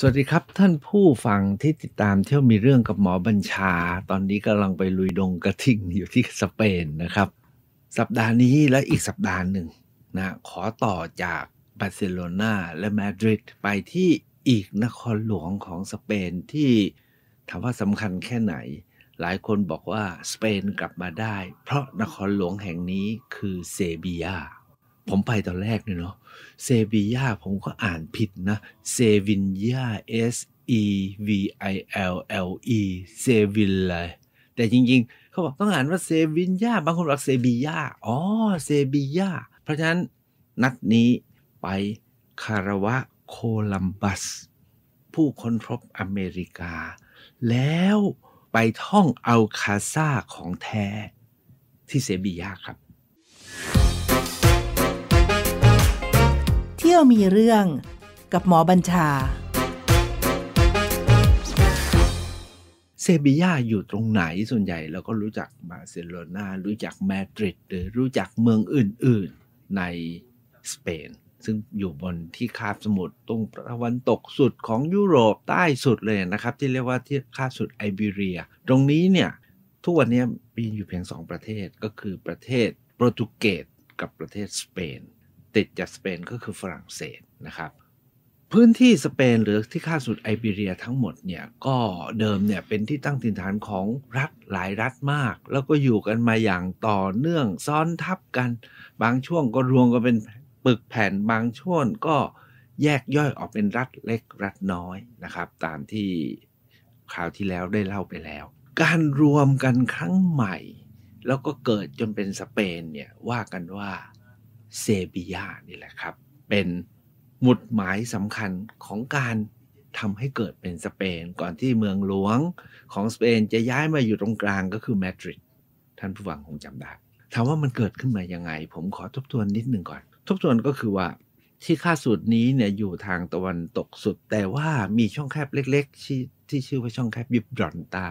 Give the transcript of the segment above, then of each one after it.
สวัสดีครับท่านผู้ฟังที่ติดตามเที่ยวมีเรื่องกับหมอบัญชา ตอนนี้กำลังไปลุยดงกระทิงอยู่ที่สเปนนะครับ สัปดาห์นี้และอีกสัปดาห์หนึ่งนะขอต่อจากบาร์เซโลนาและมาดริดไปที่อีกนครหลวงของสเปนที่ถามว่าสำคัญแค่ไหน หลายคนบอกว่าสเปนกลับมาได้ เพราะนครหลวงแห่งนี้คือเซบียาผมไปตอนแรกเนี่ยเนาะเซบียาผมก็อ่านผิดนะเซวินยา S E V I L L E เซวินเลยแต่จริงๆ เขาบอกต้องอ่านว่าเซวินยาบางคนบอกเซบียาอ๋อ เซบียาเพราะฉะนั้นนัดนี้ไปคารวะโคลัมบัส ผู้ค้นพบอเมริกา แล้วไปท่องเอาคาซาของแท้ที่เซบียาครับยวมีเรื่องกับหมอบัญชา เซบียาอยู่ตรงไหนส่วนใหญ่เราก็รู้จักบาร์เซโลนารู้จักมาดริดหรือรู้จักเมืองอื่น ๆ ในสเปนซึ่งอยู่บนที่คาบสมุทรตรงตะวันตกสุดของยุโรปใต้สุดเลยนะครับ ที่เรียกว่าที่คาบสุดไอเบีเรีย ตรงนี้เนี่ยทุกวันนี้มีอยู่เพียงสองประเทศก็คือประเทศโปรตุเกสกับประเทศสเปนติดจากสเปนก็คือฝรั่งเศสนะครับ พื้นที่สเปนหรือที่ข้าสุดไอเบีเรียทั้งหมดเนี่ยก็เดิมเนี่ยเป็นที่ตั้งถิ่นฐานของรัฐหลายรัฐมาก แล้วก็อยู่กันมาอย่างต่อเนื่องซ้อนทับกัน บางช่วงก็รวมกันเป็นปึกแผ่นบางช่วงก็แยกย่อยออกเป็นรัฐเล็กรัฐน้อยนะครับ ตามที่คราวที่แล้วได้เล่าไปแล้ว การรวมกันครั้งใหม่ แล้วก็เกิดจนเป็นสเปนเนี่ยว่ากันว่าเซบียานี่แหละครับ เป็น หมุดหมายสำคัญของการทำให้เกิดเป็นสเปนก่อนที่เมืองหลวงของสเปนจะย้ายมาอยู่ตรงกลางก็คือมาดริดท่านผู้ฟังคงจำได้ ถามว่ามันเกิดขึ้นมายังไง ผมขอทบทวนนิดหนึ่งก่อน ทบทวนก็คือว่าที่ค่าสุดนี้เนี่ย อยู่ทางตะวันตกสุด แต่ว่ามีช่องแคบเล็ก ๆ ที่ที่ชื่อว่าช่องแคบยิบดอนตา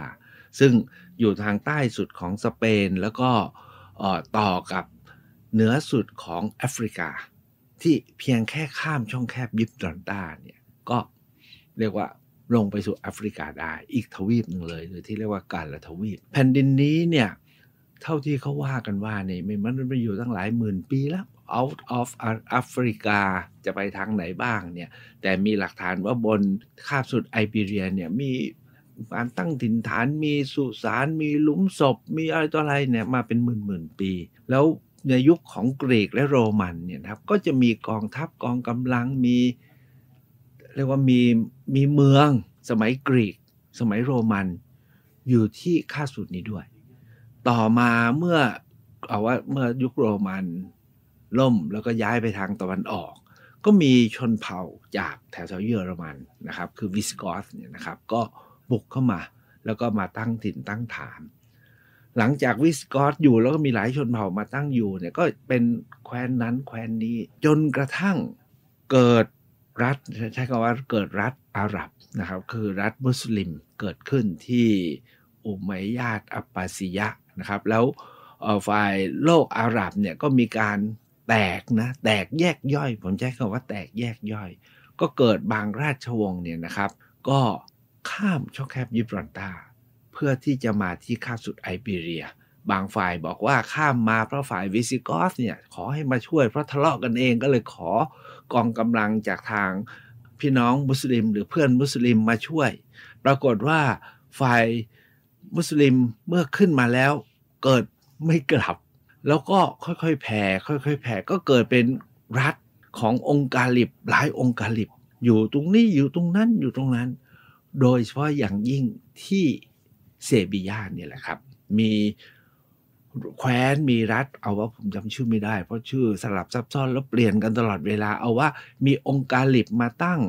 ซึ่งอยู่ทางใต้สุดของสเปน แล้วก็ต่อกับเหนือสุดของแอฟริกาที่เพียงแค่ข้ามช่องแคบยิบตอนต้าเนี่ย ก็เรียกว่า ลงไปสู่แอฟริกาได้อีกทวีปหนึ่งเลยหรือที่เรียกว่าการละทวีป แผ่นดินนี้เนี่ย เท่าที่เขาว่ากันว่าเนี่ยมันมันอยู่ตั้งหลายหมื่นปีแล้ว out of Africa จะไปทางไหนบ้างเนี่ย แต่มีหลักฐานว่าบนคาบสุดไอเบเรียเนี่ย มีการตั้งถิ่นฐานมีสุสานมีหลุมศพมีอะไรต่ออะไรเนี่ยมาเป็นหมื่นหมื่นปีแล้วในยุคของกรีกและโรมันเนี่ยครับก็จะมีกองทัพกองกำลังมีเรียกว่ามีมีเมืองสมัยกรีก สมัยโรมันอยู่ที่ค่าสุดนี้ด้วย ต่อมาเมื่อเอาว่าเมื่อยุคโรมันล่มแล้วก็ย้ายไปทางตะวันออก ก็มีชนเผ่าจากแถวเยอรมันนะครับ คือวิสกอสเนี่ยนะครับก็บุกเข้ามา แล้วก็มาตั้งถิ่นตั้งฐานหลังจากวิสกอตอยู่แล้วก็มีหลายชนเผ่ามาตั้งอยู่เนี่ยก็เป็นแคว้นนั้นแคว้นนี้ จนกระทั่งเกิดรัฐใช้คำว่าเกิดรัฐอาหรับนะครับ คือรัฐมุสลิมเกิดขึ้นที่อุมัยยาตอับบาซียะนะครับแล้วฝ่ายโลกอาหรับเนี่ยก็มีการแตกนะแตกแยกย่อยผมใช้คำว่าแตกแยกย่อย ก็เกิดบางราชวงศ์เนี่ยนะครับ ก็ข้ามช่องแคบยิบรอนตาเพื่อที่จะมาที่ข้าสุดไอเบีเรีย บางฝ่ายบอกว่าข้ามมาเพราะฝ่ายวิซิกอสเนี่ย ขอให้มาช่วย เพราะทะเลาะกันเองก็เลยขอกองกำลังจากทางพี่น้องมุสลิม หรือเพื่อนมุสลิมมาช่วย ปรากฏว่าฝ่ายมุสลิมเมื่อขึ้นมาแล้วเกิดไม่กลับ แล้วก็ค่อยๆแผ่ค่อยๆแผ่ก็เกิดเป็นรัฐขององค์กาลิบหลายองค์กาลิบอยู่ตรงนี้อยู่ตรงนั้นอยู่ตรงนั้น โดยเฉพาะอย่างยิ่งที่เซบียาเนี่ยแหละครับ มีแคว้น มีรัฐเอาว่าผมจำชื่อไม่ได้ เพราะชื่อสลับซับซ้อนแล้วเปลี่ยนกันตลอดเวลา เอาว่ามีองค์การลิบมาตั้ง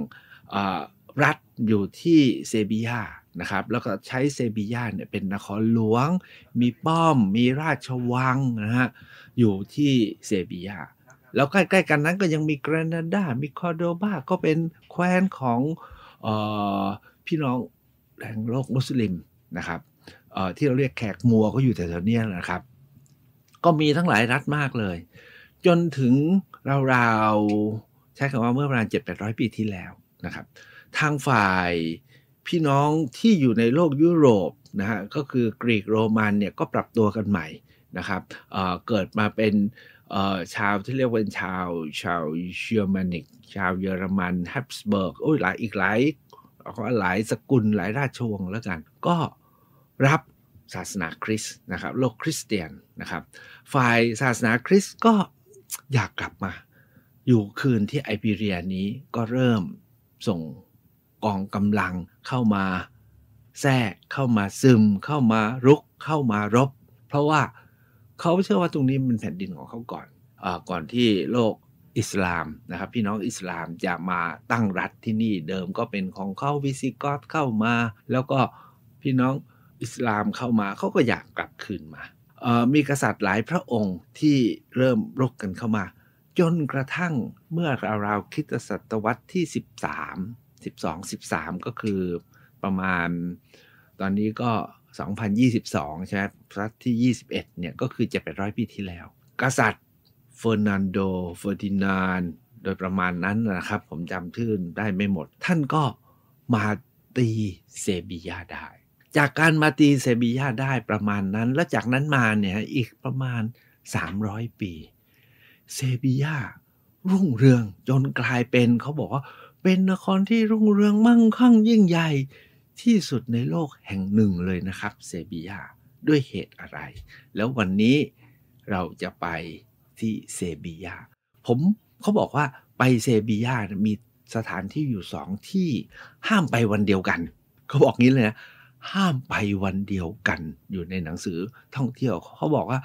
รัฐอยู่ที่เซบียานะครับ แล้วก็ใช้เซบียาเนี่ยเป็นนครหลวง มีป้อม มีราชวังนะฮะอยู่ที่เซบียาแล้วใกล้ๆ กันนั้นก็ยังมีแกรนาดามีคอโดบาก็เป็นแคว้นของออพี่น้องแห่งโลกมุสลิมนะครับที่เราเรียกแขกมัวก็อยู่แถวๆนี้นะครับ ก็มีทั้งหลายรัฐมากเลย จนถึงราวๆใช้คำว่าเมื่อประมาณ7-800 ปีที่แล้วนะครับทางฝ่ายพี่น้องที่อยู่ในโลกยุโรปนะฮะก็คือกรีกโรมันเนี่ยก็ปรับตัวกันใหม่นะครับเเกิดมาเป็นชาวที่เรียกว่าชาวชาวเยอรมนิก ชาวเยอรมันฮปสเบิร์กโอ้ยหลายอีกหลายหลายสกุลหลายราชวงศ์แล้วกันก็รับศาสนาคริสต์นะครับ โลกคริสเตียนนะครับฝ่ายศาสนาคริสต์ก็อยากกลับมา อยู่คืนที่ไอพีเรียนี้ก็เริ่มส่งกองกำลังเข้ามาแทรกเข้ามาซึม เข้ามารุกเข้ามารบ เพราะว่าเขาเชื่อว่าตรงนี้เป็นแผ่นดินของเขาก่อนอก่อนที่โลกอิสลามนะครับ พี่น้องอิสลามจะมาตั้งรัฐที่นี่เดิมก็เป็นของเขาวิซิกอตเข้ามา แล้วก็พี่น้องอิสลามเข้ามาเขาก็อยากกลับคืนมา มีกษัตริย์หลายพระองค์ที่เริ่มรบกันเข้ามา จนกระทั่งเมื่อราวคิตศตวรรษที่ 13 12 13 ก็คือประมาณ ตอนนี้ก็ 2022 ใช่ไหมรัษที่ 21เนี่ยก็คือจะเป็นร้อยปีที่แล้ว กษัตริย์เฟอร์นันโดเฟอร์ดินานโดยประมาณนั้นนะครับ ผมจำชื่อได้ไม่หมด ท่านก็มาตีเซบียาได้จากการมาตีเซบียาได้ประมาณนั้น แล้วจากนั้นมาเนี่ยอีกประมาณ 300 ปี เซบียารุ่งเรืองจนกลายเป็นเขาบอกว่าเป็นนครที่รุ่งเรืองมั่งคั่งยิ่งใหญ่ที่สุดในโลกแห่งหนึ่งเลยนะครับ เซบียาด้วยเหตุอะไร แล้ววันนี้เราจะไปที่เซบียาผมเขาบอกว่าไปเซบียามีสถานที่อยู่สองที่ห้ามไปวันเดียวกันเขาบอกงี้เลยนะห้ามไปวันเดียวกันอยู่ในหนังสือท่องเที่ยว เขาบอกว่า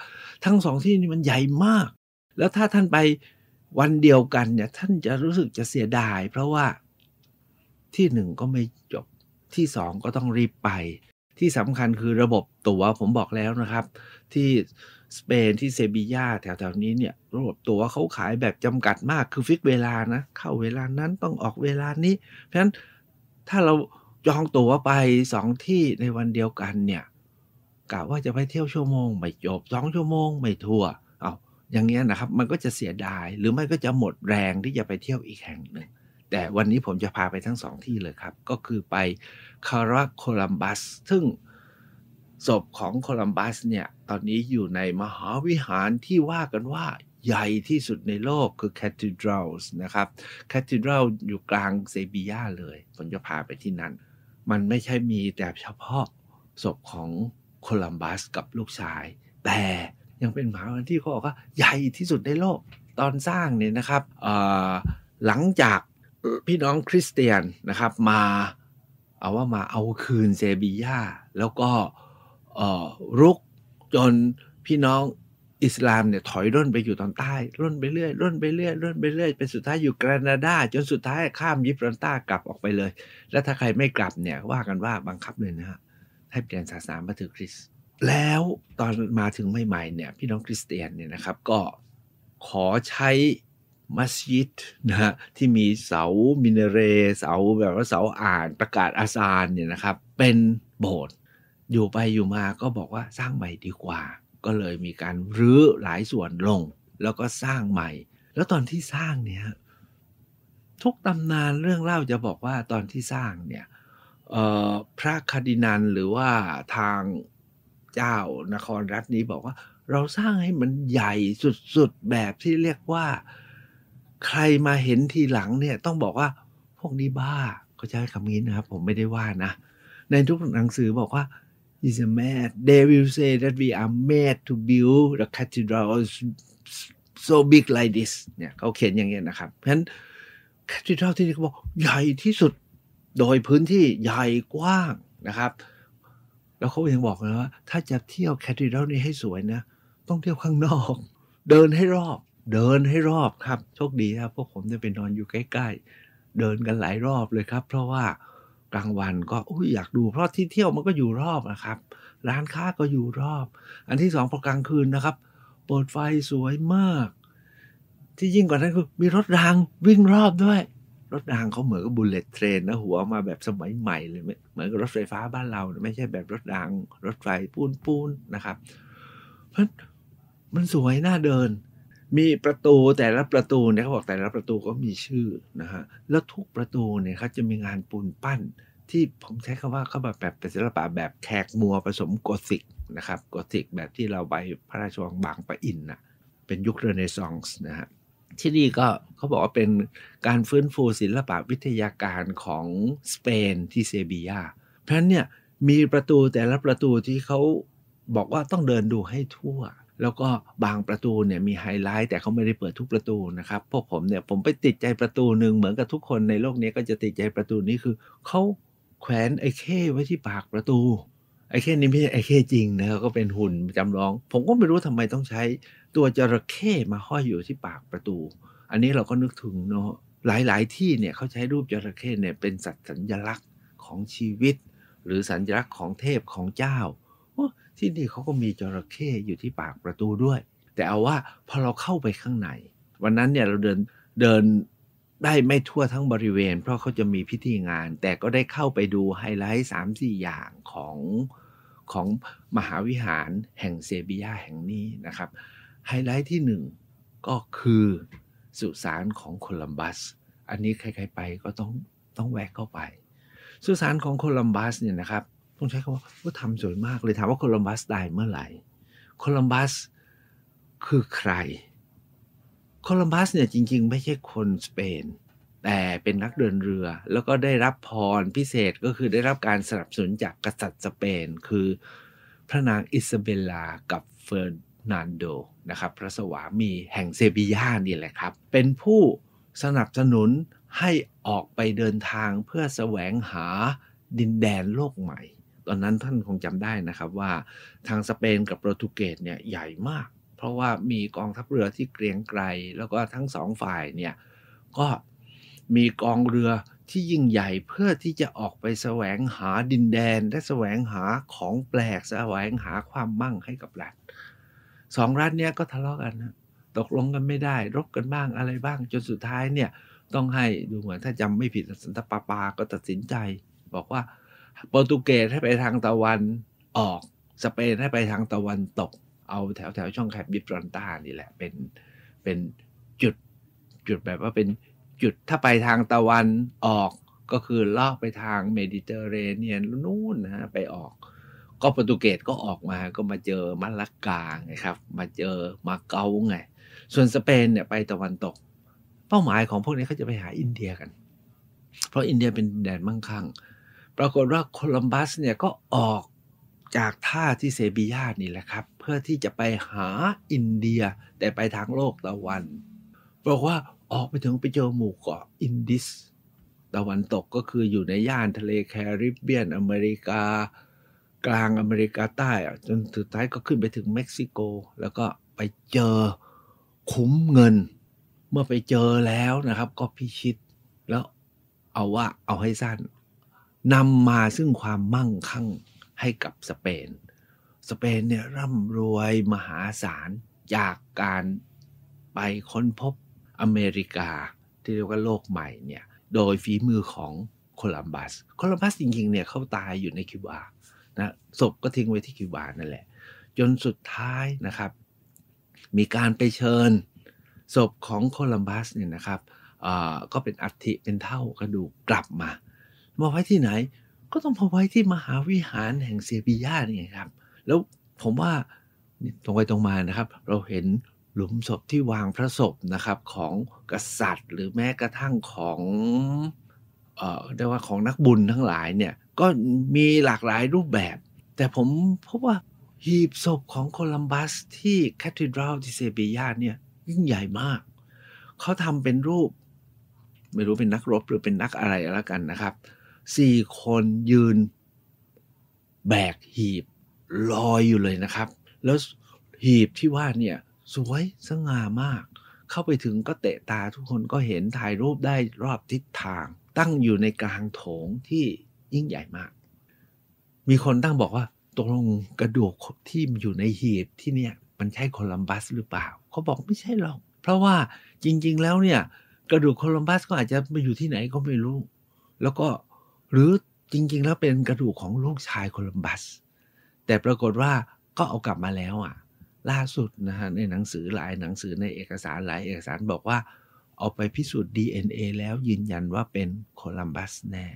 ทั้งสองที่นี่มันใหญ่มาก แล้วถ้าท่านไปวันเดียวกันเนี่ย ท่านจะรู้สึกจะเสียดาย เพราะว่าที่หนึ่งก็ไม่จบที่สองก็ต้องรีบไป ที่สำคัญคือระบบตัว๋วผมบอกแล้วนะครับ ที่สเปนที่เซบียาแถวๆนี้เนี่ย ระบบตั๋วเขาขายแบบจำกัดมาก คือฟิกเวลานะเข้าเวลานั้นต้องออกเวลานี้ เพราะฉะนั้นถ้าเราจองตั๋วไปสองที่ในวันเดียวกันเนี่ยกะว่าจะไปเที่ยวชั่วโมงไม่จบสองชั่วโมงไม่ทั่ว เอาอย่างเงี้ยนะครับ มันก็จะเสียดายหรือไม่ก็จะหมดแรงที่จะไปเที่ยวอีกแห่งหนึ่งแต่วันนี้ผมจะพาไปทั้งสองที่เลยครับ ก็คือไปคาราโคลัมบัส ซึ่งศพของโคลัมบัสเนี่ย ตอนนี้อยู่ในมหาวิหารที่ว่ากันว่าใหญ่ที่สุดในโลกคือ cathedrals นะครับ cathedral อยู่กลางเซบียาเลยผมจะพาไปที่นั่นมันไม่ใช่มีแต่เฉพาะศพของโคลัมบัสกับลูกชาย แต่ยังเป็นหมาัที่เขาบอกว่า ใหญ่ที่สุดในโลก ตอนสร้างเนี่ยนะครับหลังจากพี่น้องคริสเตียนนะครับมาเอาว่ามาเอาคืนเซบียาแล้วก็รุกจนพี่น้องอิสลามเนี่ยถอยร่นไปอยู่ตอนใต้ ร่นไปเรื่อย ร่นไปเรื่อย ร่นไปเรื่อย เป็นสุดท้ายอยู่แคนาดาจนสุดท้ายข้ามยิบรันต้ากลับออกไปเลย แล้วถ้าใครไม่กลับเนี่ยว่ากันว่าบังคับเลยนะฮะ ให้เปลี่ยนศาสนามาถือคริสต์แล้วตอนมาถึงใหม่ๆเนี่ยพี่น้องคริสเตียนเนี่ยนะครับ ก็ขอใช้ มัสยิดนะฮะที่มีเสา มินเร เสาแบบว่าเสาอ่าน ประกาศอาซานเนี่ยนะครับเป็นโบสถ์อยู่ไปอยู่มาก็บอกว่าสร้างใหม่ดีกว่าก็เลยมีการรื้อหลายส่วนลง แล้วก็สร้างใหม่ แล้วตอนที่สร้างเนี่ยทุกตำนานเรื่องเล่าจะบอกว่าตอนที่สร้างเนี่ยพระคดินันหรือว่าทางเจ้านครรัฐนี้บอกว่า เราสร้างให้มันใหญ่สุดๆแบบที่เรียกว่าใครมาเห็นทีหลังเนี่ย ต้องบอกว่าพวกนี้บ้าเขาใช้คำนี้นะครับผมไม่ได้ว่านะในทุกหนังสือบอกว่า is a mad. They will say that we are m a d to build the cathedral so big like this เนี่ยเขาเขียนอย่างเงี้ยนะครับเพราะฉะนั้นแคทิดรัลที่นี่เขาบอกใหญ่ที่สุดโดยพื้นที่ใหญ่กว้างนะครับ แล้วเขายังบอกนะว่าถ้าจะเที่ยวแคทิดรัลนี้ให้สวยนะ ต้องเที่ยวข้างนอก เดินให้รอบเดินให้รอบครับ โชคดีครับพวกผมได้ไปนอนอยู่ใกล้ๆ เดินกันหลายรอบเลยครับ เพราะว่ากลางวันก็อยอยากดูเพราะที่เที่ยวมันก็อยู่รอบนะครับร้านค้าก็อยู่รอบอันที่สองพอกลางคืนนะครับเปิดไฟสวยมาก ที่ยิ่งกว่านั้นคือมีรถรางวิ่งรอบด้วย รถรางเขาเหมือนกับบุลเลตเทรนนะหัวมาแบบสมัยใหม่เลยเหมือนกับรถไฟฟ้าบ้านเรา ไม่ใช่แบบรถรางรถไฟปูนปูนนะครับเพราะมันสวยน่าเดินมีประตูแต่ละประตูเนี่ยเขาบอกแต่ละประตูก็มีชื่อนะฮะแล้วทุกประตูเนี่ยเขาจะมีงานปูนปั้น ที่ผมใช้คำว่าเขาแบบเป็นศิลปะแบบแขกมัวผสมโกธิกนะครับโกธิกแบบที่เราไปพระราชวังบางปะอินนะเป็นยุคเรเนซองส์นะฮะที่นี่ก็เขาบอกว่าเป็นการฟื้นฟูศิลปะวิทยาการของสเปนที่เซบียาเพราะนั้นเนี่ยมีประตูแต่ละประตูที่เขาบอกว่าต้องเดินดูให้ทั่วแล้วก็บางประตูเนี่ยมีไฮไลท์แต่เขาไม่ได้เปิดทุกประตูนะครับพวกผมเนี่ยผมไปติดใจประตูหนึ่งเหมือนกับทุกคนในโลกนี้ก็จะติดใจประตูนี้คือเขาแขวนไอ้เข้ไว้ที่ปากประตู ไอ้เข้นี้ไม่ใช่ไอ้เข้จริงนะก็เป็นหุ่นจำลอง ผมก็ไม่รู้ทำไมต้องใช้ตัวจระเข้มาห้อยอยู่ที่ปากประตู อันนี้เราก็นึกถึงเนาะหลายๆที่เนี่ยเขาใช้รูปจระเข้เนี่ยเป็นสัตว์สัญลักษณ์ของชีวิต หรือสัญลักษณ์ของเทพของเจ้าที่นี่เขาก็มีจระเข้อยู่ที่ปากประตูด้วย แต่เอาว่า พอเราเข้าไปข้างใน วันนั้นเนี่ยเราเดินเดินได้ไม่ทั่วทั้งบริเวณเพราะเขาจะมีพิธีงาน แต่ก็ได้เข้าไปดูไฮไลท์สามสี่อย่างของของมหาวิหารแห่งเซบียาแห่งนี้นะครับไฮไลท์ ที่หนึ่งก็คือสุสานของโคลัมบัสอันนี้ใครๆไปก็ต้องต้องแวะเข้าไป สุสานของโคลัมบัสเนี่ยนะครับ้องใช้คำว่าก็ทำสวยมากเลย ถามว่าโคลัมบัสตายเมื่อไหร่ โคลัมบัสคือใคร โคลัมบัสเนี่ยจริงๆไม่ใช่คนสเปน แต่เป็นนักเดินเรือ แล้วก็ได้รับพรพิเศษก็คือได้รับการสนับสนุนจากกษัตริย์สเปนคือพระนางอิซาเบลากับเฟอร์นันโดนะครับ พระสวามีแห่งเซบียานี่แหละครับ เป็นผู้สนับสนุนให้ออกไปเดินทางเพื่อแสวงหาดินแดนโลกใหม่ตอนนั้นท่านคงจำได้นะครับว่าทางสเปนกับโปรตุเกสเนี่ยใหญ่มาก เพราะว่ามีกองทัพเรือที่เกรียงไกรแล้วก็ทั้งสองฝ่ายเนี่ย ก็มีกองเรือที่ยิ่งใหญ่เพื่อที่จะออกไปแสวงหาดินแดน และแสวงหาของแปลก แสวงหาความมั่งให้กับรัฐสองรัฐเนี้ยก็ทะเลาะกันนะ ตกลงกันไม่ได้รบกันบ้างอะไรบ้าง จนสุดท้ายเนี่ยต้องให้ดูเหมือนถ้าจำไม่ผิดสันตปาปาก็ตัดสินใจบอกว่าโปรตุเกสให้ไปทางตะวันออก สเปนให้ไปทางตะวันตก เอาแถวแถวช่องแคบยิบรอนตานี่แหละ เป็นเป็นจุดจุดแบบว่าเป็นจุดถ้าไปทางตะวันออกก็คือลอกไปทางเมดิเตอร์เรเนียนนู่นนะไปออก ก็โปรตุเกสก็ออกมาก็มาเจอมัลลากาไงครับ มาเจอมาเกาไงส่วนสเปนเนี่ยไปตะวันตก เป้าหมายของพวกนี้เขาจะไปหาอินเดียกัน เพราะอินเดียเป็นแดนมั่งคั่งปรากฏว่าโคลัมบัสเนี่ยก็ออกจากท่าที่เซบียานี่แหละครับ เพื่อที่จะไปหาอินเดียแต่ไปทางโลกตะวันบอกว่าออกไปถึงไปเจอหมู่เกาะอินดิส ตะวันตกก็คืออยู่ในย่านทะเลแคริบเบียนอเมริกา กลางอเมริกาใต้ จนสุดท้ายก็ขึ้นไปถึงเม็กซิโก แล้วก็ไปเจอคุ้มเงิน เมื่อไปเจอแล้วนะครับก็พิชิตแล้วเอาว่าเอาให้สั้นนำมาซึ่งความมั่งคั่งให้กับสเปน สเปนเนี่ยร่ำรวยมหาศาล จากการไปค้นพบอเมริกาที่เรียกว่าโลกใหม่เนี่ยโดยฝีมือของโคลัมบัสโคลัมบัสจริงๆเนี่ยเขาตายอยู่ในคิวบานะศพก็ทิ้งไว้ที่คิวบานั่นแหละจนสุดท้ายนะครับ มีการไปเชิญ ศพของโคลัมบัสเนี่ยนะครับก็เป็นอัฐิเป็นเท่ากระดูกกลับมามาไว้ที่ไหน ก็ต้องมาไว้ที่มหาวิหารแห่งเซบีย่านี่ครับแล้วผมว่าตรงไปตรงมานะครับ เราเห็นหลุมศพที่วางพระศพนะครับ ของกษัตริย์หรือแม้กระทั่งของเอ่อเรียกว่าของนักบุญทั้งหลายเนี่ย ก็มีหลากหลายรูปแบบ แต่ผมพบว่าหีบศพของโคลัมบัสที่แคทิดรัลที่เซบีย่าเนี่ยยิ่งใหญ่มากเขาทำเป็นรูป ไม่รู้เป็นนักรบหรือเป็นนักอะไรแล้วกันนะครับสี่คนยืน แบกหีบลอยอยู่เลยนะครับ แล้วหีบที่ว่าเนี่ย สวยสง่ามาก เข้าไปถึงก็เตะตาทุกคนก็เห็นถ่ายรูปได้รอบทิศทางตั้งอยู่ใน กลางโถงที่ยิ่งใหญ่มาก มีคนตั้งบอกว่า ตรง กระดูก ที่อยู่ในหีบที่ เนี่ย มัน ใช่โคลัมบัสหรือเปล่าเขาบอกไม่ใช่หรอกเพราะว่าจริง ๆ แล้วเนี่ยกระดูกโคลัมบัสก็อาจจะไปอยู่ที่ไหนก็ไม่รู้ แล้วก็หรือจริงๆแล้วเป็นกระดูกของลูกชายโคลัมบัส แต่ปรากฏว่าก็เอากลับมาแล้วอ่ะล่าสุดนะฮะในหนังสือหลายหนังสือในเอกสารหลายเอกสารบอกว่า เอาไปพิสูจน์ DNA แล้วยืนยันว่าเป็นโคลัมบัสแน่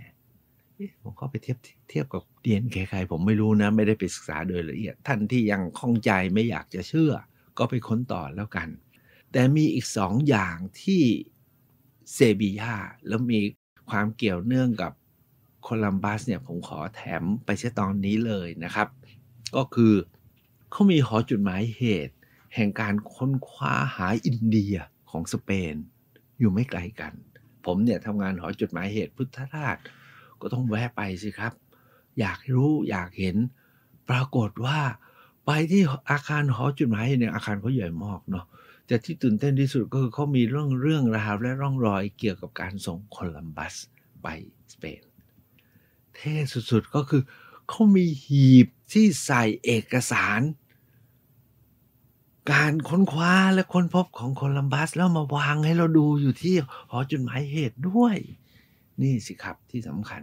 ผมก็ไปเทียบเทียบกับ DNA ใครผมไม่รู้นะ ไม่ได้ไปศึกษาโดยละเอียด ท่านที่ยังข้องใจไม่อยากจะเชื่อก็ไปค้นต่อแล้วกัน แต่มีอีกสองอย่างที่เซบียาแล้วมีความเกี่ยวเนื่องกับคลัมบัสเนี่ยผมขอแถมไปเช่ตอนนี้เลยนะครับ ก็คือเขามีหอจุดหมายเหตุ แห่งการค้นคว้าหาอินเดียของสเปน อยู่ไม่ไกลกัน ผมเนี่ยทำงานหอจุดหมายเหตุพุทธราชก็ต้องแวะไปสิครับ อยากรู้อยากเห็น ปรากฏว่าไปที่อาคารหอจุดหมายเนี่ยอาคารเขาใหญ่มากเนาะ แต่ที่ตื่นเต้นที่สุดก็คือเขามีเรื่องเรื่องราวและร่องรอยเกี่ยวกับการส่งคลัมบัสไปสเปนเท่สุดๆก็คือเขามีหีบที่ใส่เอกสาร การค้นคว้าและค้นพบของโคลัมบัสแล้วมาวางให้เราดูอยู่ที่หอจุดหมายเหตุด้วย นี่สิครับที่สำคัญ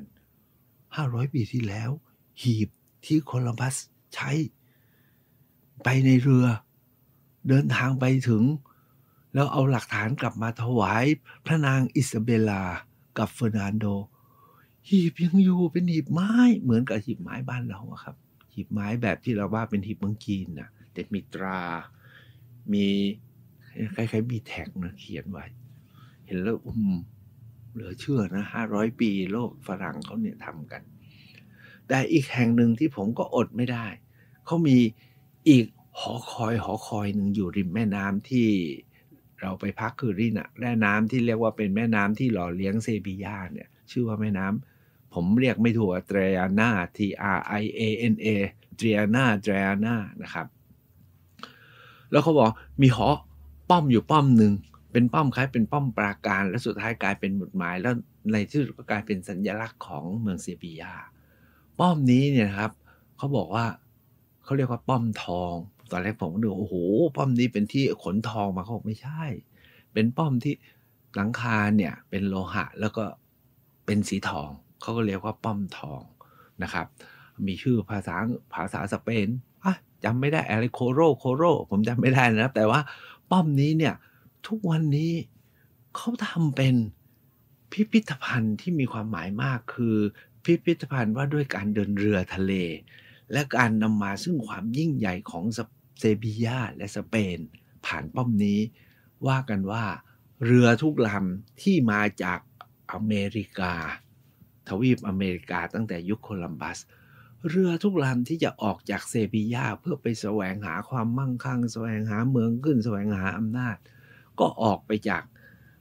500 ปีที่แล้ว หีบที่โคลัมบัสใช้ ไปในเรือ เดินทางไปถึง แล้วเอาหลักฐานกลับมาถวาย พระนางอิซาเบลากับเฟอร์นันโดหีบยังอยู่เป็นหีบไม้เหมือนกับหีบไม้บ้านเราอะครับหีบไม้แบบที่เราว่าเป็นหีบเมืองจีนนะแต่มีตรา มีคล้ายๆมีแท็กนะเขียนไว้ เห็นแล้วอืมเหลือเชื่อนะห้าร้อยปีโลกฝรั่งเขาเนี่ยทำกัน แต่อีกแห่งหนึ่งที่ผมก็อดไม่ได้เขามีอีกหอคอยหอคอยหนึ่งอยู่ริมแม่น้ำที่เราไปพักคือรินะแม่น้ำที่เรียกว่าเป็นแม่น้ำที่หล่อเลี้ยงเซบียาเนี่ย ชื่อว่าแม่น้ำผมเรียกไม่ถูกเรียนา T R I A N A เรียนาเรียนานะครับ แล้วเขาบอกมีหอป้อมอยู่ป้อมหนึ่งเป็นป้อมคล้ายเป็นป้อมปราการ และสุดท้ายกลายเป็นหมุดหมาย แล้วในที่สุดก็กลายเป็นสัญลักษณ์ของเมืองเซบียาป้อมนี้เนี่ยครับ เขาบอกว่าเขาเรียกว่าป้อมทอง ตอนแรกผมก็ดูโอ้โห ป้อมนี้เป็นที่ขนทองมาเขาบอกไม่ใช่ เป็นป้อมที่หลังคาเนี่ยเป็นโลหะแล้วก็เป็นสีทองเขาก็เรียกว่าป้อมทองนะครับ มีชื่อภาษาภาษาสเปนจำไม่ได้อะไรโคโรโคโรผมจำไม่ได้นะครับ แต่ว่าป้อมนี้เนี่ย ทุกวันนี้เขาทำเป็นพิพิธภัณฑ์ที่มีความหมายมากคือพิพิธภัณฑ์ว่าด้วยการเดินเรือทะเล และการนำมาซึ่งความยิ่งใหญ่ของเซบียาและสเปน ผ่านป้อมนี้ ว่ากันว่าเรือทุกลำที่มาจากอเมริกาทวีปอเมริกาตั้งแต่ยุคโคลัมบัส เรือทุกลำที่จะออกจากเซบียาเพื่อไปแสวงหาความมั่งคั่งแสวงหาเมืองขึ้น แสวงหาอำนาจ ก็ออกไปจาก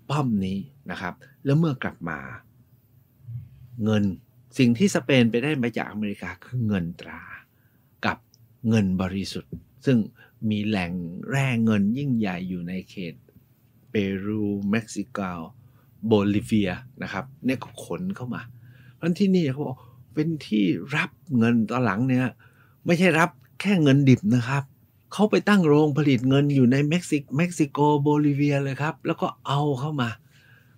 ป้อมนี้นะครับ แล้วเมื่อกลับมา เงินสิ่งที่สเปนไปได้มาจากอเมริกาคือเงินตรา กับเงินบริสุทธิ์ ซึ่งมีแหล่งแร่เงินยิ่งใหญ่อยู่ในเขต เปรูเม็กซิโกโบลิเวียนะครับเนี่ยก็ขนเข้ามาั้นที่นี่เขาบอกเป็นที่รับเงินตอนหลังเนี่ย ไม่ใช่รับแค่เงินดิบนะครับ เขาไปตั้งโรงผลิตเงินอยู่ในเม็กซิเม็กซิโกโบลิเวียเลยครับ แล้วก็เอาเข้ามา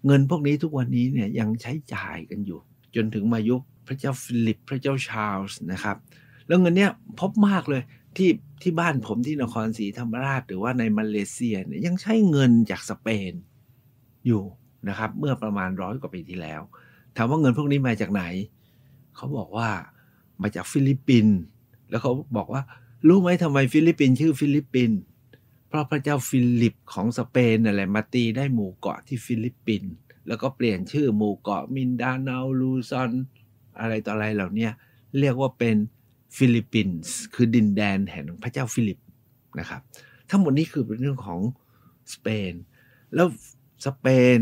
เงินพวกนี้ทุกวันนี้เนี่ย ยังใช้จ่ายกันอยู่ จนถึงมายุคพระเจ้าฟิลิป พระเจ้าชาร์ลส์นะครับ แล้วเงินเนี้ยพบมากเลยที่ที่บ้านผมที่นครศรีธรรมราชหรือว่าในมาเลเซียเนี่ยยังใช้เงินจากสเปนอยู่นะครับ เมื่อประมาณร้อยกว่าปีที่แล้วถามว่าเงินพวกนี้มาจากไหน เขาบอกว่ามาจากฟิลิปปินส์แล้วเขาบอกว่า รู้ไหมทำไมฟิลิปปินส์ชื่อฟิลิปปินส์เพราะพระเจ้าฟิลิปของสเปนนั่นแหละมาตีได้หมู่เกาะที่ฟิลิปปินส์แล้วก็เปลี่ยนชื่อหมู่เกาะมินดาเนาลูซอนอะไรต่ออะไรเหล่านี้เรียกว่าเป็นฟิลิปปินส์ คือดินแดนแห่งพระเจ้าฟิลิปนะครับ ทั้งหมดนี้คือเป็นเรื่องของสเปน แล้วสเปน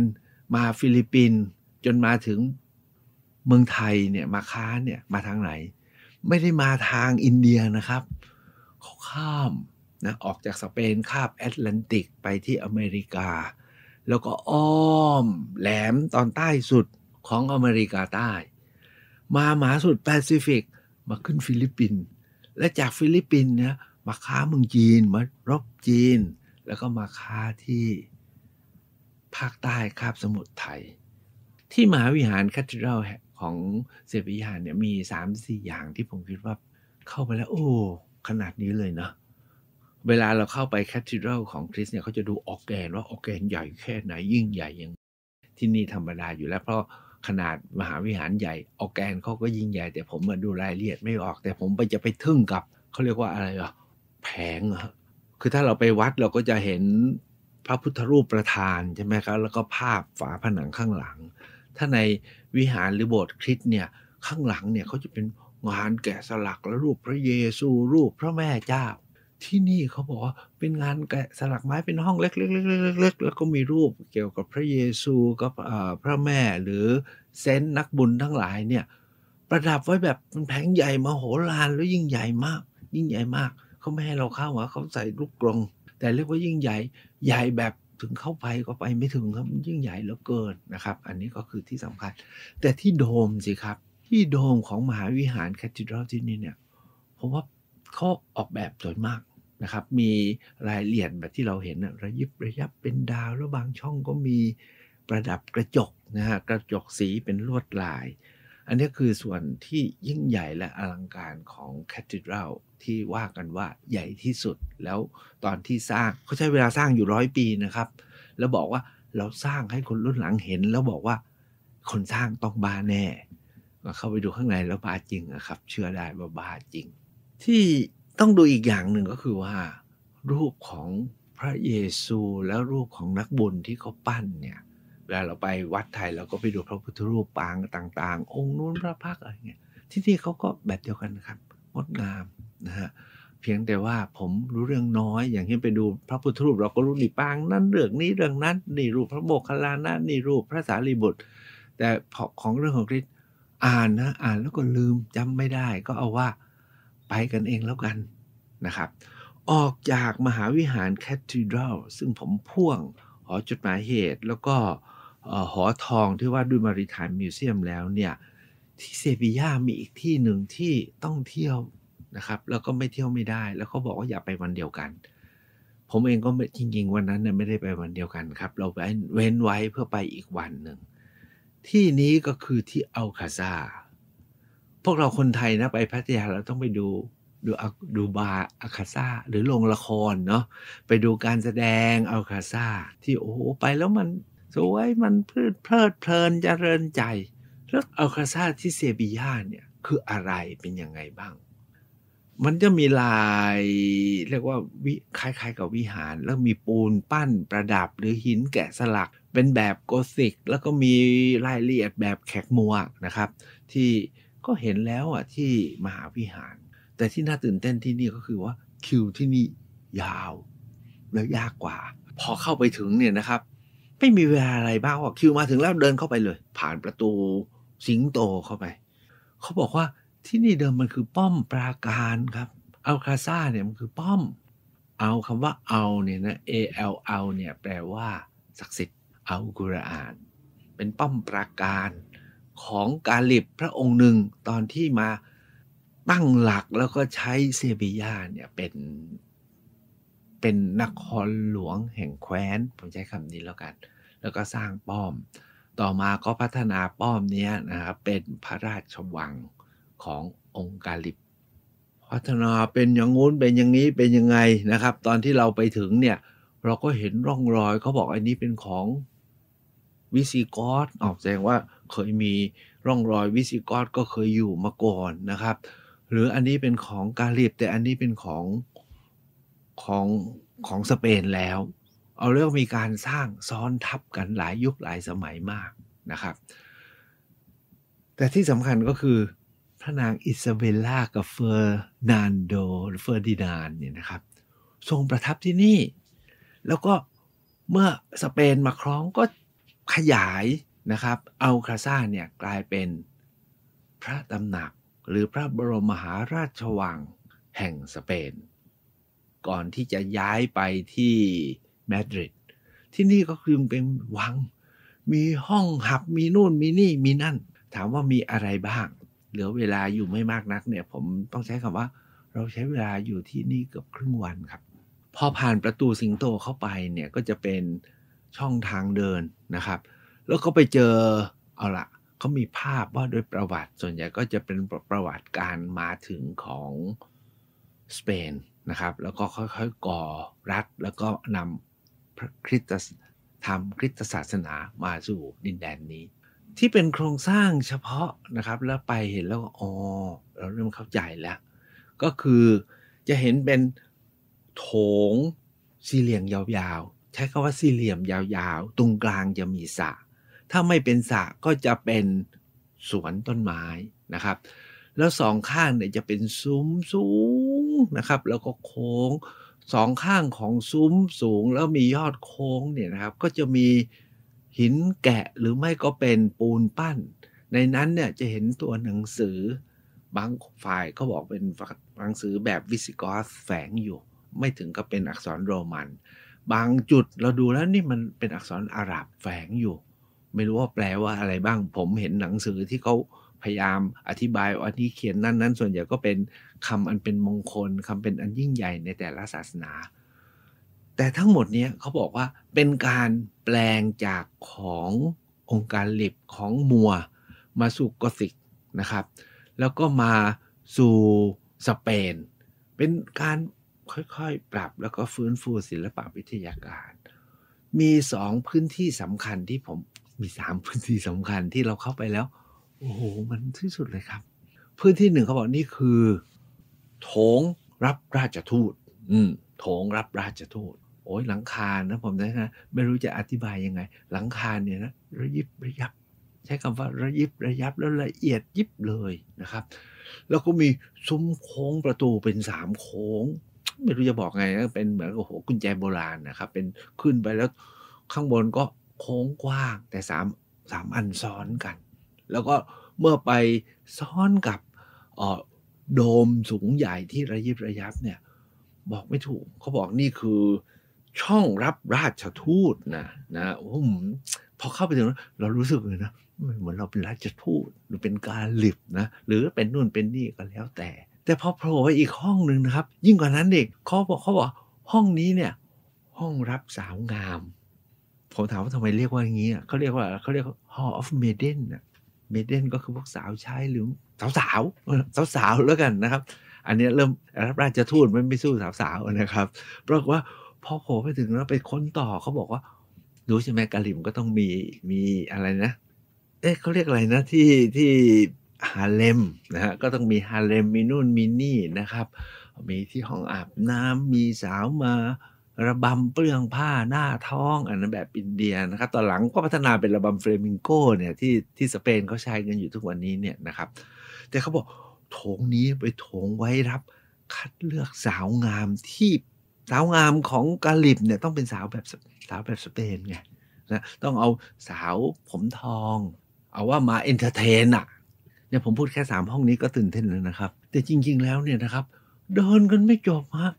มาฟิลิปปินส์จนมาถึงเมืองไทยเนี่ยมาค้าเนี่ยมาทางไหน ไม่ได้มาทางอินเดียนะครับ เขาข้ามนะออกจากสเปนข้ามแอตแลนติกไปที่อเมริกา แล้วก็อ้อมแหลมตอนใต้สุดของอเมริกาใต้ มาหมาสุดแปซิฟิก มาขึ้นฟิลิปปินส์และจากฟิลิปปินส์นยมาค้าเมืองจีนมารบจีน แล้วก็มาค้าที่ภาคใต้คาบสมุทรไทย ที่มหาวิหารคาทิดรัลของเสพยานเนี่ยมีสามสี่อย่างที่ผมคิดว่าเข้าไปแล้ว โอ้ ขนาดนี้เลยเนาะเวลาเราเข้าไปแคทธิดรัลของคริสเนี่ยเขาจะดูออกแกนว่าออกแกนใหญ่แค่ไหน ยิ่งใหญ่ยังที่นี่ธรรมดาอยู่แล้วเพราะขนาดมหาวิหารใหญ่ออกแกนเขาก็ยิ่งใหญ่ แต่ผมมาดูรายละเอียดไม่ออก แต่ผมไปจะไปทึ่งกับ เขาเรียกว่าอะไรอะแผงอะคือถ้าเราไปวัดเราก็จะเห็นพระพุทธรูปประธานใช่ไหมครับ แล้วก็ภาพฝาผนังข้างหลังถ้าในวิหารหรือโบสถ์คริสต์เนี่ยข้างหลังเนี่ยเขาจะเป็นงานแกะสลักและรูปพระเยซูรูปพระแม่เจ้า ที่นี่เขาบอกว่าเป็นงานแกะสลักไม้เป็นห้องเล็ก ๆ ๆๆแล้วก็มีรูปเกี่ยวกับพระเยซูกับพระแม่หรือเซนต์นักบุญทั้งหลายเนี่ยประดับไว้แบบเป็นแผงใหญ่มโหฬารแล้วยิ่งใหญ่มาก ยิ่งใหญ่มากเขาไม่ให้เราเข้าอ่ะเขาใส่ลูกกรงแต่เรียกว่ายิ่งใหญ่ใหญ่แบบถึงเข้าไปก็ไปไม่ถึงครับมันยิ่งใหญ่เหลือเกินนะครับ อันนี้ก็คือที่สำคัญ แต่ที่โดมสิครับที่โดมของมหาวิหารแคทิดรัลที่นี่เนี่ยผมว่าเขาออกแบบสวยมากนะครับ มีรายละเอียดแบบที่เราเห็น ระยิบระยับเป็นดาวแล้วบางช่องก็มีประดับกระจก นะฮะ กระจกสีเป็นลวดลายอันนี้คือส่วนที่ยิ่งใหญ่และอลังการของแคทีดรัลที่ว่ากันว่าใหญ่ที่สุด แล้วตอนที่สร้างเขาใช้เวลาสร้างอยู่ร้อยปีนะครับ แล้วบอกว่าเราสร้างให้คนรุ่นหลังเห็น แล้วบอกว่าคนสร้างต้องบ้าแน่เข้าไปดูข้างในแล้วบ้าจริงะครับ เชื่อได้ว่าบ้าจริง ที่ต้องดูอีกอย่างหนึ่งก็คือว่า รูปของพระเยซู แล้วรูปของนักบุญที่เขาปั้นเนี่ยเวลาเราไปวัดไทยเราก็ไปดูพระพุทธรูปปางต่าง ๆ องค์นู้นพระพักอะไรเงี้ยที่นี่เขาก็แบบเดียวกันนะครับงดงามนะฮะเพียงแต่ว่าผมรู้เรื่องน้อย อย่างที่ไปดู พระพุทธรูปเราก็รู้นี่ปางนั้นเรื่องนี้เรื่องนั้นนี่รูปพระโมคคัลลานะนี่รูปพระสารีบุตร แต่ของเรื่องของทริ์อ่านนะอ่านแล้วก็ลืมจำไม่ได้ก็เอาว่าไปกันเองแล้วกันนะครับออกจากมหาวิหารแคทดรัลซึ่งผมพ่วงหอจดหมายเหตุแล้วก็หอทอง ที่ว่าดูมาริไทม์มิวเซียมแล้วเนี่ยที่เซบียามีอีกที่หนึ่งที่ต้องเที่ยวนะครับ แล้วก็ไม่เที่ยวไม่ได้แล้วเขาบอกว่าอย่าไปวันเดียวกัน ผมเองก็จริงๆวันนั้นเนี่ยไม่ได้ไปวันเดียวกันครับเราเว้นไว้เพื่อไปอีกวันหนึ่งที่นี้ก็คือที่อัลคาซาพวกเราคนไทยนะไปพัทยาเราต้องไปดูดูดูบาอัลคาซาหรือโรงละครเนาะไปดูการแสดงอัลคาซาที่โอ้โหไปแล้วมันสวยมันพืชเพลิดเพลินจเจริญใจ แล้วอัลคาซาที่เซบียาเนี่ยคืออะไรเป็นยังไงบ้าง มันจะมีลายเรียกว่าวิคล้ายๆ กับวิหาร แล้วมีปูนปั้นประดับหรือหินแกะสลักเป็นแบบโกสิก แล้วก็มีรายละเอียดแบบแขกมัวนะครับ ที่ก็เห็นแล้วอ่ะ ที่มหาวิหาร แต่ที่น่าตื่นเต้นที่นี่ก็คือว่าคิวที่นี่ยาว แล้วยากกว่า พอเข้าไปถึงเนี่ยนะครับไม่มีเวลาอะไรบ้างว่าคิวมาถึงแล้วเดินเข้าไปเลย ผ่านประตู สิงโตเข้าไป เขาบอกว่าที่นี่เดิมมันคือป้อมปราการครับอัลคาซ่าเนี่ยมันคือป้อม เอาคำว่าเอาเนี่ยนะ A L L เนี่ยแปลว่า ศักดิ์สิทธิ์อัลกุรอาน เป็นป้อมปราการของกาลิบพระองค์หนึ่งตอนที่มาตั้งหลักแล้วก็ใช้เซบียาเนี่ยเป็น เป็นนครหลวงแห่งแคว้น ผมใช้คำนี้แล้วกันแล้วก็สร้างป้อม ต่อมาก็พัฒนาป้อมนี้นะครับ เป็นพระราชวังขององค์กาลิบ พัฒนาเป็นอย่างงู้น เป็นอย่างนี้ เป็นยังไงนะครับ ตอนที่เราไปถึงเนี่ย เราก็เห็นร่องรอย เขาบอกอันนี้เป็นของวิซิกอสออกแสดงว่า เคยมีร่องรอยวิซิกอสก็เคยอยู่มาก่อนนะครับ หรืออันนี้เป็นของกาลิบ แต่อันนี้เป็นของของของสเปนแล้วเอาเรื่องมีการสร้างซ้อนทับกันหลายยุคหลายสมัยมากนะครับ แต่ที่สำคัญก็คือ พระนางอิซาเบลล่ากับเฟอร์นันโดเฟอร์ดินานเนี่ยนะครับ ทรงประทับที่นี่ แล้วก็เมื่อสเปนมาครองก็ขยายนะครับ เอาคาซ่าเนี่ยกลายเป็นพระตำหนักหรือพระบรมมหาราชวังแห่งสเปน ก่อนที่จะย้ายไปที่มาดริดที่นี่ก็คือเป็นวัง มีห้องหับมีนู่นมีนี่มีนั่น ถามว่ามีอะไรบ้าง เหลือเวลาอยู่ไม่มากนักเนี่ยผมต้องใช้คำว่าเราใช้เวลาอยู่ที่นี่เกือบครึ่งวันครับ พอผ่านประตูสิงโตเข้าไปเนี่ยก็จะเป็นช่องทางเดินนะครับ แล้วก็ไปเจอเอาละเขามีภาพว่าด้วยประวัติส่วนใหญ่ก็จะเป็นประวัติการมาถึงของสเปนนะครับ แล้วก็ค่อยๆก่อรัฐแล้วก็นำพระคริสตธรรมคริสตศาสนามาสู่ดินแดนนี้ ที่เป็นโครงสร้างเฉพาะนะครับ แล้วไปเห็นแล้วอ๋อเราเริ่มเข้าใจแล้ว ก็คือจะเห็นเป็นโถง สี่เหลี่ยมยาวๆ ใช้คาว่าสี่เหลี่ยมยาวๆ ตรงกลางจะมีสระถ้าไม่เป็นสระก็จะเป็นสวนต้นไม้นะครับ แล้วสองข้างเนี่ยจะเป็นซุ้มสูงนะครับ แล้วก็โค้งสองข้างของซุ้มสูงแล้วมียอดโค้งเนี่ยนะครับก็จะมีหินแกะหรือไม่ก็เป็นปูนปั้น ในนั้นเนี่ยจะเห็นตัวหนังสือ บางฝ่ายก็บอกเป็นหนังสือแบบวิสิกอสแฝงอยู่ ไม่ถึงกับเป็นอักษรโรมัน บางจุดเราดูแล้วนี่มันเป็นอักษรอาหรับแฝงอยู่ ไม่รู้ว่าแปลว่าอะไรบ้างผมเห็นหนังสือที่เขาพยายามอธิบาย ว่านี้เขียนนั่นนั้นส่วนใหญ่ก็เป็นคำอันเป็นมงคลคำเป็นอันยิ่งใหญ่ในแต่ละศาสนา แต่ทั้งหมดนี้เขาบอกว่าเป็นการแปลงจากขององค์การหลิบของมัว มาสู่กอสิกนะครับ แล้วก็มาสู่สเปน เป็นการค่อยๆ ปรับ แล้วก็ฟื้นฟูศิลปะวิทยาการ มีสองพื้นที่สำคัญที่ผม มีสามพื้นที่สำคัญที่เราเข้าไปแล้วโอ้โหมันที่สุดเลยครับ พื้นที่หนึ่งเขาบอกนี่คือโถงรับราชทูต อืม โถงรับราชทูต โอ้ยหลังคานะผมนะไม่รู้จะอธิบายยังไง หลังคาเนี่ยนะ ระยิบระยับ ใช้คำว่าระยิบระยับแล้วละเอียดยิบเลยนะครับ แล้วก็มีซุ้มโค้งประตูเป็นสามโค้ง ไม่รู้จะบอกไงนะเป็นเหมือนกับหัวกุญแจโบราณนะครับ เป็นขึ้นไปแล้วข้างบนก็โค้งกว้างแต่สามสามอันซ้อนกัน แล้วก็เมื่อไปซ้อนกับโดมสูงใหญ่ที่ระยิบระยับเนี่ยบอกไม่ถูกเขาบอกนี่คือช่องรับราชทูตนะนะอ้มพอเข้าไปถึงเรารู้สึกเลยนะ เหมือนเราเป็นราชทูตหรือเป็นการหลิบนะ หรือเป็นนู่นเป็นนี่ก็แล้วแต่ แต่พอโผล่ไปอีกห้องหนึ่งนะครับ ยิ่งกว่านั้นเด็กเขาบอกเขาบอกห้องนี้เนี่ยห้องรับสาวงาม ผมถามว่าทำไมเรียกว่าอย่างนี้เขาเรียกว่าเขาเรียก Hall of Maiden นะเมเดนก็คือพวกสาวใช้หรือสาวสาวสาวสาวแล้วกันนะครับ อันนี้เริ่มรัราชทูตมันไม่สู้สาวสาวนะครับ เพราะว่าพอโผล่ไปถึงแล้วไปค้นต่อเขาบอกว่ารู้ใช่ไหมกะหลิมก็ต้องมีมีอะไรนะเอ๊ะเขาเรียกอะไรนะที่ที่ฮาเลมนะฮะก็ต้องมีฮาเลมมีนู่นมีนี่นะครับ มีที่ห้องอาบน้ำมีสาวมาระบำเปลืองผ้าหน้าท้องอันนั้นแบบอินเดียนะครับ ตอนหลังก็พัฒนาเป็นระบำเฟรมิงโกเนี่ยที่ที่สเปนเขาใช้กันอยู่ทุกวันนี้เนี่ยนะครับ แต่เขาบอกโถงนี้ไปโถงไว้รับ คัดเลือกสาวงามที่สาวงามของกาลิบเนี่ยต้องเป็นสาวแบบสาวแบบสเปนไงนะต้องเอาสาวผมทอง เอาว่ามาเอนเตอร์เทนอ่ะเนี่ยผมพูดแค่สามห้องนี้ก็ตื่นเต้นแล้วนะครับ แต่จริงๆแล้วเนี่ยนะครับเดินกันไม่จบฮะ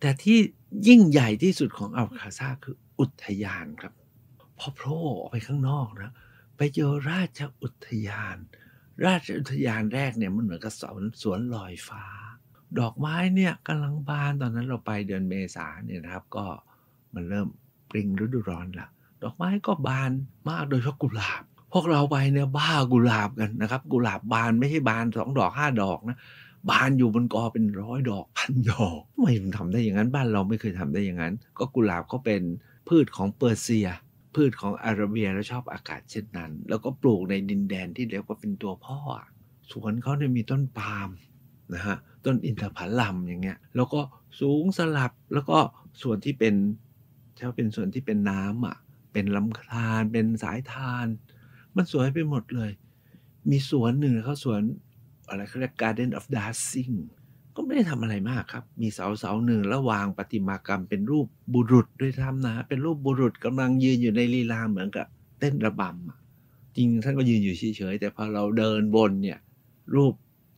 แต่ที่ยิ่งใหญ่ที่สุดของอัลคาซาคืออุทยานครับ พอโผล่ออกไปข้างนอกนะไปเจอราชอุทยาน ราชอุทยานแรกเนี่ยมันเหมือนกับสวนสวนลอยฟ้า ดอกไม้เนี่ยกำลังบานตอนนั้นเราไปเดือนเมษาเนี่ยนะครับ ก็มันเริ่มปริงฤดูร้อนละดอกไม้ก็บานมากโดยเฉพาะกุหลาบ พวกเราไปเนี่ยบ้ากุหลาบกันนะครับ กุหลาบบานไม่ใช่บานสองดอกห้าดอกนะบานอยู่บนกอเป็นร้อยดอกพันดอกทำไมมันทำได้อย่างนั้นบ้านเราไม่เคยทำได้อย่างนั้น ก็กุหลาบก็เป็นพืชของเปอร์เซีย พืชของอาระเบียแล้วชอบอากาศเช่นนั้น แล้วก็ปลูกในดินแดนที่เรียกว่าเป็นตัวพ่อ สวนเขาเนี่ยมีต้นปาล์มนะฮะต้นอินทผลัมอย่างเงี้ยแล้วก็สูงสลับแล้วก็ส่วนที่เป็นเช่าเป็นส่วนที่เป็นน้ำอ่ะ เป็นลำธารเป็นสายธารมันสวยไปหมดเลย มีสวนหนึ่งเขาสวนอะไรเขาเรียก Garden of Dancing ก็ไม่ได้ทำอะไรมากครับ มีเสาเสาหนึ่งแล้ววางประติมากรรมเป็นรูปบุรุษด้วยทานะ เป็นรูปบุรุษกำลังยืนอยู่ในลีลาเหมือนกับเต้นระบำจริงท่านก็ยืนอยู่เฉยๆ แต่พอเราเดินบนเนี่ย รูป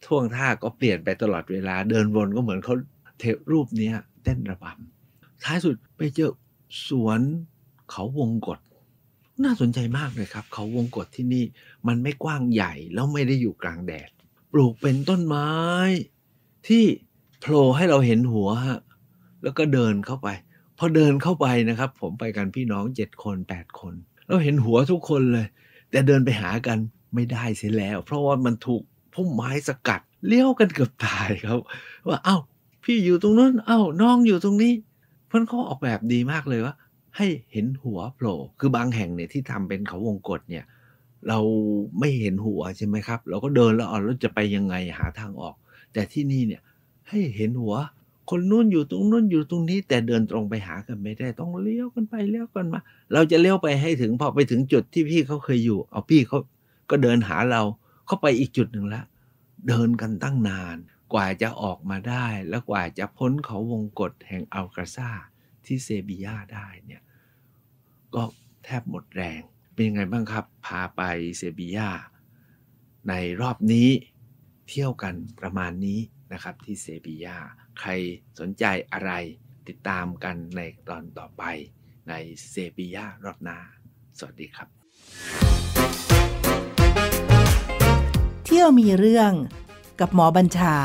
ท่วงท่าก็เปลี่ยนไปตลอดเวลาเดินบนก็เหมือนเขาเทรูปเนี้ยเต้นระบำท้ายสุดไปเจอสวนเขาวงกฏน่าสนใจมากเลยครับเขาวงกฏที่นี่มันไม่กว้างใหญ่แล้วไม่ได้อยู่กลางแดดปลูกเป็นต้นไม้ ที่โผล่ให้เราเห็นหัวฮะแล้วก็เดินเข้าไปพอเดินเข้าไปนะครับ ผมไปกันพี่น้องเจ็ดคนแปดคนเราเห็นหัวทุกคนเลย แต่เดินไปหากันไม่ได้เสียแล้ว เพราะว่ามันถูกพุ่มไม้สกัดเลี้ยวกันเกือบตายครับ ว่าเอา้า พี่อยู่ตรงนั้น เอา้าน้องอยู่ตรงนี้ เพื่อนเขาออกแบบดีมากเลยว่าให้เห็นหัวโผล่คือบางแห่งเนี่ยที่ทำเป็นเขาวงกฏเนี่ยเราไม่เห็นหัวใช่ไหมครับ เราก็เดินแล้วอ่อนแล้วจะไปยังไงหาทางออก แต่ที่นี่เนี่ยให้เห็นหัว คนนู้นอยู่ตรงนู้นอยู่ตรงนี้ แต่เดินตรงไปหากันไม่ได้ต้องเลี้ยวกันไปเลี้ยวกันมา เราจะเลี้ยวไปให้ถึงพอไปถึงจุดที่พี่เขาเคยอยู่ เอาพี่เขาก็เดินหาเราเข้าไปอีกจุดหนึ่งละเดินกันตั้งนาน กว่าจะออกมาได้ แล้วกว่าจะพ้นเขาวงกฏแห่งอัลกาซาที่เซบียาได้เนี่ย ก็แทบหมดแรงเป็นยังไงบ้างครับพาไปเซบียาในรอบนี้เที่ยวกันประมาณนี้นะครับที่เซบียาใครสนใจอะไรติดตามกันในตอนต่อไปในเซบียารอบหน้าสวัสดีครับ เที่ยวมีเรื่องกับหมอบัญชา